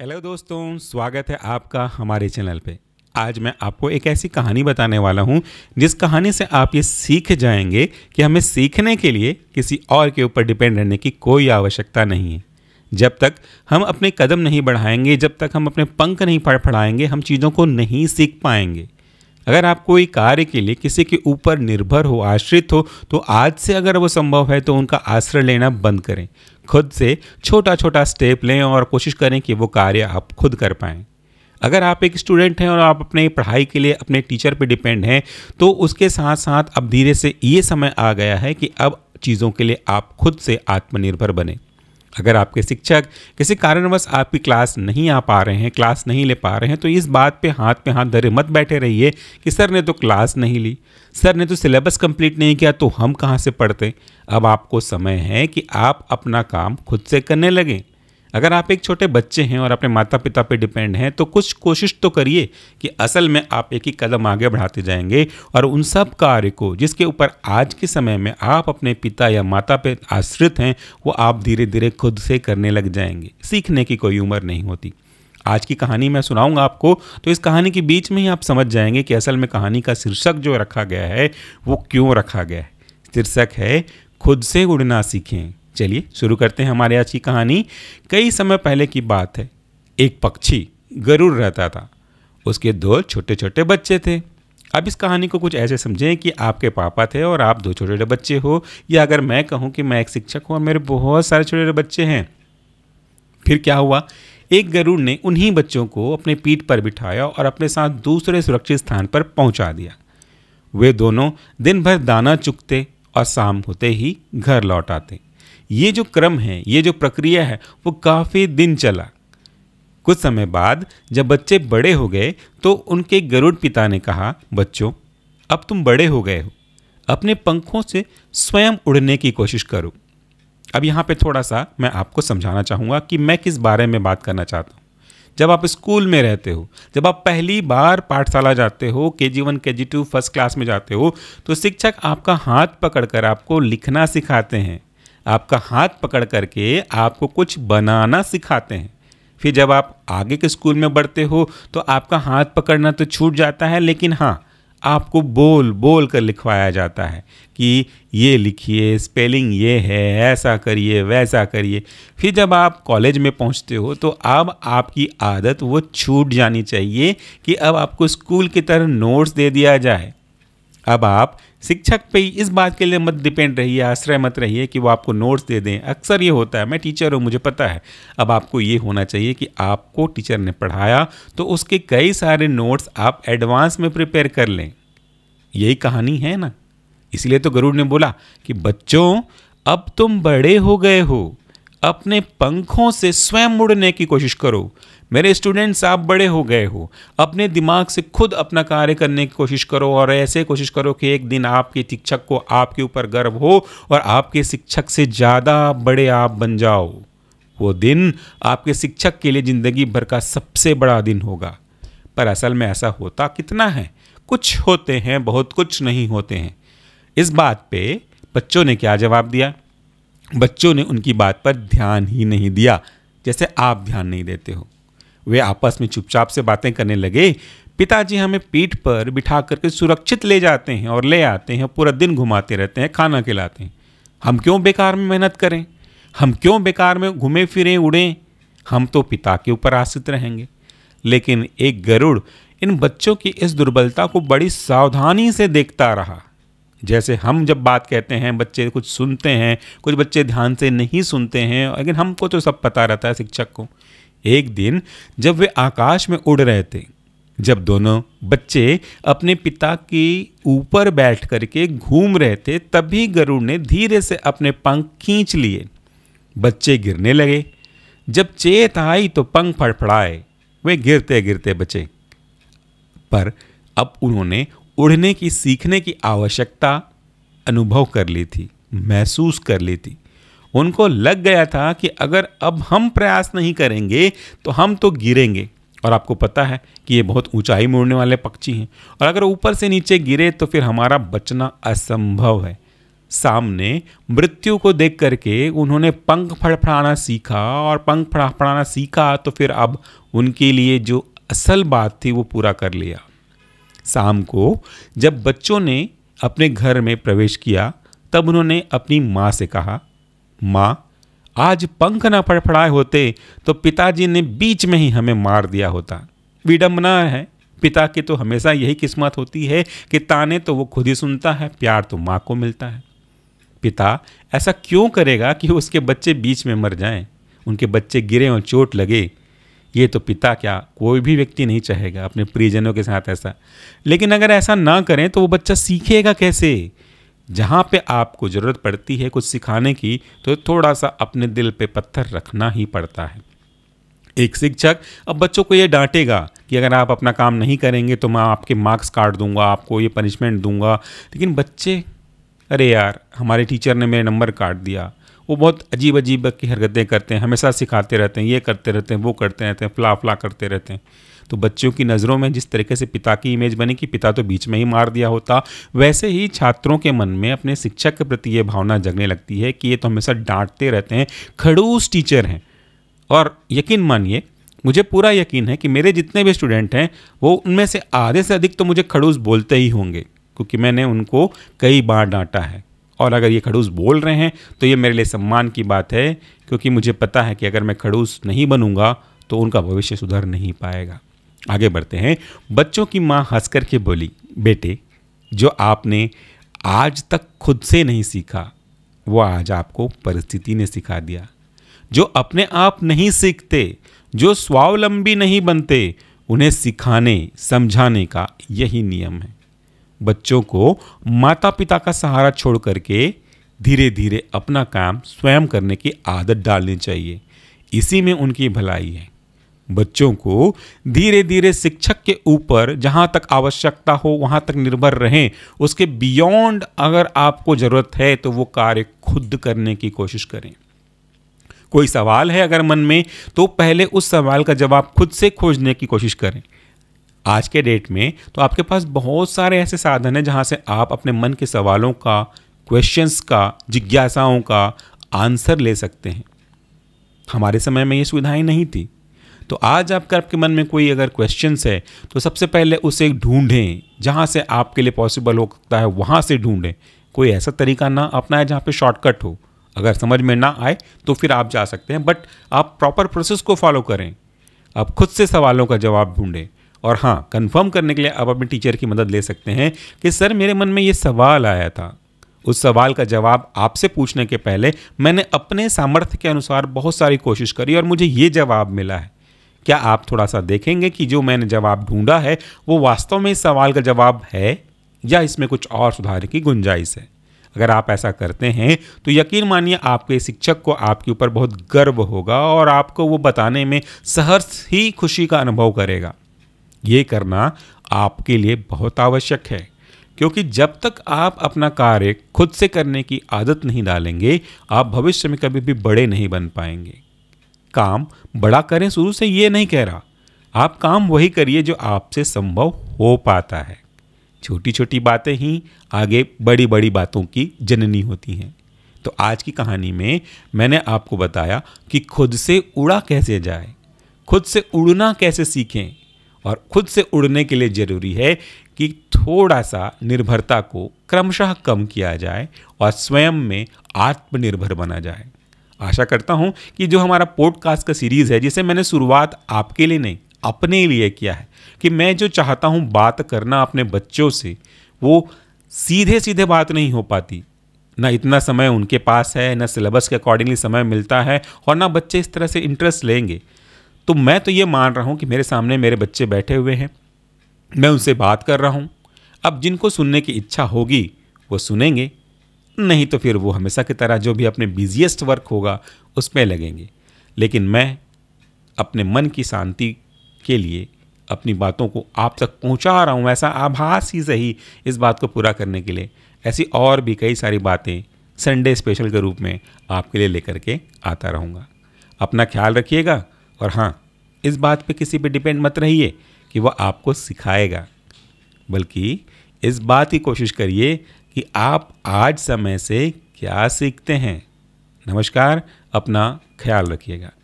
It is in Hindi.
हेलो दोस्तों स्वागत है आपका हमारे चैनल पे आज मैं आपको एक ऐसी कहानी बताने वाला हूँ जिस कहानी से आप ये सीख जाएंगे कि हमें सीखने के लिए किसी और के ऊपर डिपेंड रहने की कोई आवश्यकता नहीं है जब तक हम अपने कदम नहीं बढ़ाएंगे जब तक हम अपने पंख नहीं फड़फड़ाएंगे हम चीज़ों को नहीं सीख पाएंगे अगर आप कोई कार्य के लिए किसी के ऊपर निर्भर हो आश्रित हो तो आज से अगर वो संभव है तो उनका आश्रय लेना बंद करें खुद से छोटा छोटा स्टेप लें और कोशिश करें कि वो कार्य आप खुद कर पाएँ अगर आप एक स्टूडेंट हैं और आप अपने पढ़ाई के लिए अपने टीचर पर डिपेंड हैं तो उसके साथ साथ अब धीरे से ये समय आ गया है कि अब चीज़ों के लिए आप खुद से आत्मनिर्भर बने अगर आपके शिक्षक किसी कारणवश आपकी क्लास नहीं आ पा रहे हैं क्लास नहीं ले पा रहे हैं तो इस बात पे हाथ पे हाथ धरे मत बैठे रहिए कि सर ने तो क्लास नहीं ली सर ने तो सिलेबस कंप्लीट नहीं किया तो हम कहाँ से पढ़ते अब आपको समय है कि आप अपना काम खुद से करने लगें अगर आप एक छोटे बच्चे हैं और अपने माता पिता पे डिपेंड हैं तो कुछ कोशिश तो करिए कि असल में आप एक ही कदम आगे बढ़ाते जाएंगे और उन सब कार्य को जिसके ऊपर आज के समय में आप अपने पिता या माता पे आश्रित हैं वो आप धीरे धीरे खुद से करने लग जाएंगे सीखने की कोई उम्र नहीं होती आज की कहानी मैं सुनाऊंगा आपको तो इस कहानी के बीच में ही आप समझ जाएंगे कि असल में कहानी का शीर्षक जो रखा गया है वो क्यों रखा गया है शीर्षक है खुद से उड़ना सीखें चलिए शुरू करते हैं हमारे आज की कहानी कई समय पहले की बात है एक पक्षी गरुड़ रहता था उसके दो छोटे छोटे बच्चे थे अब इस कहानी को कुछ ऐसे समझें कि आपके पापा थे और आप दो छोटे छोटे बच्चे हो या अगर मैं कहूँ कि मैं एक शिक्षक हूँ और मेरे बहुत सारे छोटे छोटे बच्चे हैं फिर क्या हुआ एक गरुड़ ने उन्हीं बच्चों को अपने पीठ पर बिठाया और अपने साथ दूसरे सुरक्षित स्थान पर पहुंचा दिया वे दोनों दिन भर दाना चुगते और शाम होते ही घर लौट आते ये जो क्रम है ये जो प्रक्रिया है वो काफ़ी दिन चला कुछ समय बाद जब बच्चे बड़े हो गए तो उनके गरुड़ पिता ने कहा बच्चों अब तुम बड़े हो गए हो अपने पंखों से स्वयं उड़ने की कोशिश करो अब यहाँ पे थोड़ा सा मैं आपको समझाना चाहूँगा कि मैं किस बारे में बात करना चाहता हूँ जब आप स्कूल में रहते हो जब आप पहली बार पाठशाला जाते हो के जी वन के जी टू फर्स्ट क्लास में जाते हो तो शिक्षक आपका हाथ पकड़कर आपको लिखना सिखाते हैं आपका हाथ पकड़ करके आपको कुछ बनाना सिखाते हैं फिर जब आप आगे के स्कूल में बढ़ते हो तो आपका हाथ पकड़ना तो छूट जाता है लेकिन हाँ आपको बोल बोल कर लिखवाया जाता है कि ये लिखिए स्पेलिंग ये है ऐसा करिए वैसा करिए फिर जब आप कॉलेज में पहुंचते हो तो अब आपकी आदत वो छूट जानी चाहिए कि अब आपको स्कूल की तरह नोट्स दे दिया जाए अब आप शिक्षक पे ही इस बात के लिए मत डिपेंड रहिए आश्रय मत रहिए कि वो आपको नोट्स दे दें अक्सर ये होता है मैं टीचर हूँ मुझे पता है अब आपको ये होना चाहिए कि आपको टीचर ने पढ़ाया तो उसके कई सारे नोट्स आप एडवांस में प्रिपेयर कर लें यही कहानी है ना इसलिए तो गरुड़ ने बोला कि बच्चों अब तुम बड़े हो गए हो अपने पंखों से स्वयं उड़ने की कोशिश करो मेरे स्टूडेंट्स आप बड़े हो गए हो अपने दिमाग से खुद अपना कार्य करने की कोशिश करो और ऐसे कोशिश करो कि एक दिन आपके शिक्षक को आपके ऊपर गर्व हो और आपके शिक्षक से ज़्यादा बड़े आप बन जाओ वो दिन आपके शिक्षक के लिए ज़िंदगी भर का सबसे बड़ा दिन होगा पर असल में ऐसा होता कितना है कुछ होते हैं बहुत कुछ नहीं होते हैं इस बात पे बच्चों ने क्या जवाब दिया बच्चों ने उनकी बात पर ध्यान ही नहीं दिया जैसे आप ध्यान नहीं देते हो वे आपस में चुपचाप से बातें करने लगे पिताजी हमें पीठ पर बिठा करके सुरक्षित ले जाते हैं और ले आते हैं पूरा दिन घुमाते रहते हैं खाना खिलाते हैं हम क्यों बेकार में मेहनत करें हम क्यों बेकार में घूमें फिरें उड़ें हम तो पिता के ऊपर आश्रित रहेंगे लेकिन एक गरुड़ इन बच्चों की इस दुर्बलता को बड़ी सावधानी से देखता रहा जैसे हम जब बात कहते हैं बच्चे कुछ सुनते हैं कुछ बच्चे ध्यान से नहीं सुनते हैं लेकिन हमको तो सब पता रहता है शिक्षक को एक दिन जब वे आकाश में उड़ रहे थे जब दोनों बच्चे अपने पिता के ऊपर बैठ करके घूम रहे थे तभी गरुड़ ने धीरे से अपने पंख खींच लिए बच्चे गिरने लगे जब चेत आई तो पंख फड़फड़ाए वे गिरते गिरते बचे पर अब उन्होंने उड़ने की सीखने की आवश्यकता अनुभव कर ली थी महसूस कर ली थी उनको लग गया था कि अगर अब हम प्रयास नहीं करेंगे तो हम तो गिरेंगे और आपको पता है कि ये बहुत ऊंचाई में उड़ने वाले पक्षी हैं और अगर ऊपर से नीचे गिरे तो फिर हमारा बचना असंभव है सामने मृत्यु को देख करके उन्होंने पंख फड़फड़ाना सीखा और पंख फड़फड़ाना सीखा तो फिर अब उनके लिए जो असल बात थी वो पूरा कर लिया शाम को जब बच्चों ने अपने घर में प्रवेश किया तब उन्होंने अपनी माँ से कहा माँ आज पंख ना फड़फड़ाए होते तो पिताजी ने बीच में ही हमें मार दिया होता विडम्बना है पिता की तो हमेशा यही किस्मत होती है कि ताने तो वो खुद ही सुनता है प्यार तो माँ को मिलता है पिता ऐसा क्यों करेगा कि उसके बच्चे बीच में मर जाएं उनके बच्चे गिरे और चोट लगे ये तो पिता क्या कोई भी व्यक्ति नहीं चाहेगा अपने परिजनों के साथ ऐसा लेकिन अगर ऐसा ना करें तो वो बच्चा सीखेगा कैसे जहाँ पे आपको ज़रूरत पड़ती है कुछ सिखाने की तो थोड़ा सा अपने दिल पे पत्थर रखना ही पड़ता है एक शिक्षक अब बच्चों को ये डांटेगा कि अगर आप अपना काम नहीं करेंगे तो मैं आपके मार्क्स काट दूंगा आपको ये पनिशमेंट दूंगा लेकिन बच्चे अरे यार हमारे टीचर ने मेरे नंबर काट दिया वो बहुत अजीब अजीब की हरकतें करते हैं हमेशा सिखाते रहते हैं ये करते रहते हैं वो करते रहते हैं फला फ्ला करते रहते हैं तो बच्चों की नज़रों में जिस तरीके से पिता की इमेज बनी कि पिता तो बीच में ही मार दिया होता वैसे ही छात्रों के मन में अपने शिक्षक के प्रति ये भावना जगने लगती है कि ये तो हमेशा डांटते रहते हैं खड़ूस टीचर हैं और यकीन मानिए मुझे पूरा यकीन है कि मेरे जितने भी स्टूडेंट हैं वो उनमें से आधे से अधिक तो मुझे खड़ूस बोलते ही होंगे क्योंकि मैंने उनको कई बार डांटा है और अगर ये खड़ूस बोल रहे हैं तो ये मेरे लिए सम्मान की बात है क्योंकि मुझे पता है कि अगर मैं खड़ूस नहीं बनूंगा तो उनका भविष्य सुधर नहीं पाएगा आगे बढ़ते हैं बच्चों की माँ हंस करके बोली बेटे जो आपने आज तक खुद से नहीं सीखा वो आज आपको परिस्थिति ने सिखा दिया जो अपने आप नहीं सीखते जो स्वावलंबी नहीं बनते उन्हें सिखाने समझाने का यही नियम है बच्चों को माता पिता का सहारा छोड़ करके धीरे धीरे अपना काम स्वयं करने की आदत डालनी चाहिए इसी में उनकी भलाई है बच्चों को धीरे धीरे शिक्षक के ऊपर जहाँ तक आवश्यकता हो वहाँ तक निर्भर रहें उसके बियॉन्ड अगर आपको ज़रूरत है तो वो कार्य खुद करने की कोशिश करें कोई सवाल है अगर मन में तो पहले उस सवाल का जवाब खुद से खोजने की कोशिश करें आज के डेट में तो आपके पास बहुत सारे ऐसे साधन हैं जहाँ से आप अपने मन के सवालों का क्वेश्चंस का जिज्ञासाओं का आंसर ले सकते हैं हमारे समय में ये सुविधाएं नहीं थी तो आज आपका आपके मन में कोई अगर क्वेश्चन है तो सबसे पहले उसे ढूंढें जहाँ से आपके लिए पॉसिबल हो सकता है वहाँ से ढूंढें कोई ऐसा तरीका ना अपनाए जहाँ पे शॉर्टकट हो अगर समझ में ना आए तो फिर आप जा सकते हैं बट आप प्रॉपर प्रोसेस को फॉलो करें आप खुद से सवालों का जवाब ढूंढें और हाँ कंफर्म करने के लिए आप अपने टीचर की मदद ले सकते हैं कि सर मेरे मन में ये सवाल आया था उस सवाल का जवाब आपसे पूछने के पहले मैंने अपने सामर्थ्य के अनुसार बहुत सारी कोशिश करी और मुझे ये जवाब मिला है क्या आप थोड़ा सा देखेंगे कि जो मैंने जवाब ढूंढा है वो वास्तव में इस सवाल का जवाब है या इसमें कुछ और सुधार की गुंजाइश है अगर आप ऐसा करते हैं तो यकीन मानिए आपके शिक्षक को आपके ऊपर बहुत गर्व होगा और आपको वो बताने में सहर्ष ही खुशी का अनुभव करेगा ये करना आपके लिए बहुत आवश्यक है क्योंकि जब तक आप अपना कार्य खुद से करने की आदत नहीं डालेंगे आप भविष्य में कभी भी बड़े नहीं बन पाएंगे काम बड़ा करें शुरू से ये नहीं कह रहा आप काम वही करिए जो आपसे संभव हो पाता है छोटी छोटी बातें ही आगे बड़ी बड़ी बातों की जननी होती हैं तो आज की कहानी में मैंने आपको बताया कि खुद से उड़ा कैसे जाए खुद से उड़ना कैसे सीखें और खुद से उड़ने के लिए ज़रूरी है कि थोड़ा सा निर्भरता को क्रमशः कम किया जाए और स्वयं में आत्मनिर्भर बना जाए आशा करता हूँ कि जो हमारा पॉडकास्ट का सीरीज़ है जिसे मैंने शुरुआत आपके लिए नहीं अपने लिए किया है कि मैं जो चाहता हूँ बात करना अपने बच्चों से वो सीधे सीधे बात नहीं हो पाती ना इतना समय उनके पास है ना सिलेबस के अकॉर्डिंगली समय मिलता है और ना बच्चे इस तरह से इंटरेस्ट लेंगे तो मैं तो ये मान रहा हूँ कि मेरे सामने मेरे बच्चे बैठे हुए हैं मैं उनसे बात कर रहा हूँ अब जिनको सुनने की इच्छा होगी वो सुनेंगे नहीं तो फिर वो हमेशा की तरह जो भी अपने बिजिएस्ट वर्क होगा उसमें लगेंगे लेकिन मैं अपने मन की शांति के लिए अपनी बातों को आप तक पहुंचा रहा हूं ऐसा आभास ही सही इस बात को पूरा करने के लिए ऐसी और भी कई सारी बातें संडे स्पेशल के रूप में आपके लिए लेकर के आता रहूँगा अपना ख्याल रखिएगा और हाँ इस बात पे किसी पे डिपेंड मत रहिए कि वह आपको सिखाएगा बल्कि इस बात की कोशिश करिए कि आप आज समय से क्या सीखते हैं नमस्कार अपना ख्याल रखिएगा